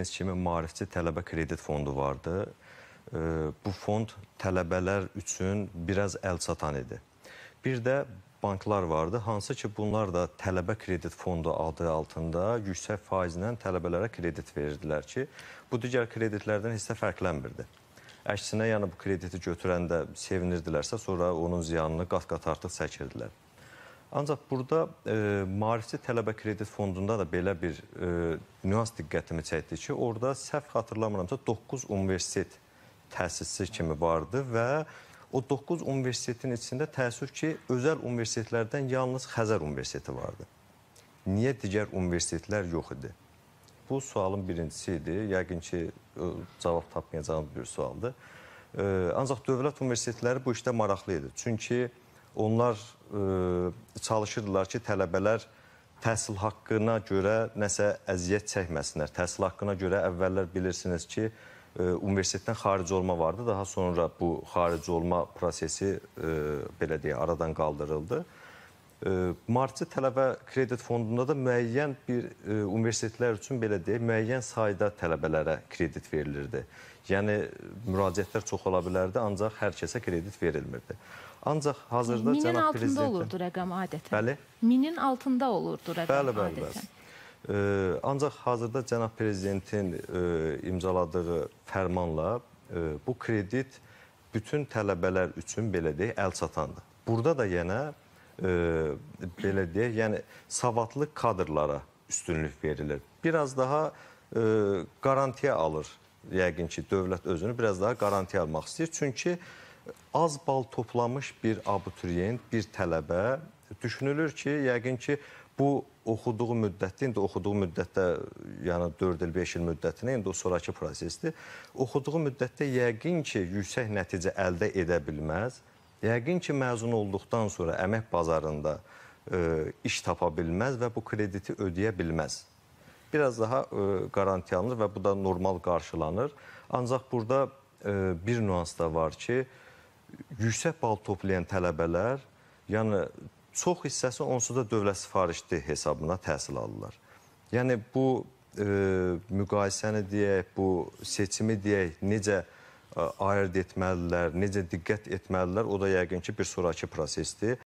Bildiyiniz kimi Maarifçi Tələbə Kredit Fondu vardı. Bu fond tələbələr üçün biraz əlçatan idi. Bir də banklar vardı, hansı ki bunlar da tələbə kredit fondu adı altında yüksək faizlə tələbələrə kredit verirdilər ki, bu digər kreditlərdən hissə fərqlənmirdi. Əksinə, yəni bu krediti götürəndə sevinirdilərsə, sonra onun ziyanını qat-qat artıq çəkirdilər. Ancaq burada e, Maarifçi Tələbə Kredit Fondunda da belə bir e, nüans diqqətimi çəkdi ki, orada səhv xatırlamıramsa 9 universitet təsisçi kimi vardı və o 9 universitetin içində təəssüf ki, özəl universitetlərdən yalnız Xəzər Universiteti vardı. Niyə digər universitetlər yox idi? Bu sualın birincisi idi. Yəqin ki, ə, cavab tapmayacağım bir sualdır. E, ancaq dövlət universitetləri bu işdə maraqlı idi. Çünki onlar ə, e, çalışırdılar ki, tələbələr təhsil haqqına görə nəsə əziyyət çəkməsinlər. Təhsil haqqına görə əvvəllər bilirsiniz ki, ə, e, universitetdən xaric olma vardı. Daha sonra bu xaric olma prosesi ə, e, belə deyə aradan qaldırıldı. Martçı tələbə kredit fondunda da müəyyən bir e, universitetlər üçün belə deyək, müəyyən sayda tələbələrə kredit verilirdi. Yəni müraciətlər çox ola bilərdi, ancaq hər kəsə kredit verilmirdi. Ancaq hazırda Minin cənab prezident... Minin altında olurdu rəqəm adətən. Bəli. Minin altında olurdu rəqəm bəli, bəli, adətən. Bəli. Ə, ancaq hazırda cənab prezidentin ə, e, imzaladığı fərmanla ə, e, bu kredit bütün tələbələr üçün belə deyək, əl çatandır. Burada da yenə E, belə deyək, yəni savadlı kadrlara üstünlük verilir. Biraz daha e, qarantiya alır yəqin ki, dövlət özünü biraz daha qarantiya almaq istəyir. Çünki az bal toplamış bir abituriyent, bir tələbə düşünülür ki, yəqin ki, bu oxuduğu müddətdə, indi oxuduğu müddətdə, yəni 4 il, 5 il müddətinə, indi o sonrakı prosesdir. Oxuduğu müddətdə yəqin ki, yüksək nəticə əldə edə bilməz Yəqin ki, məzun olduqdan sonra əmək bazarında ə, e, iş tapa bilməz və bu krediti ödəyə bilməz. Biraz daha ə, e, garanti alınır və bu da normal qarşılanır. Ancaq burada ə, e, bir nüans da var ki, yüksək bal toplayan tələbələr, yəni çox hissəsi onsuz da dövlət sifarişli hesabına təhsil alırlar. Yəni bu ə, müqayisəni deyək, bu seçimi deyək, necə ayırd etməlidirlər, necə diqqət etməlidirlər, o da yəqin ki, bir sonrakı prosesdir.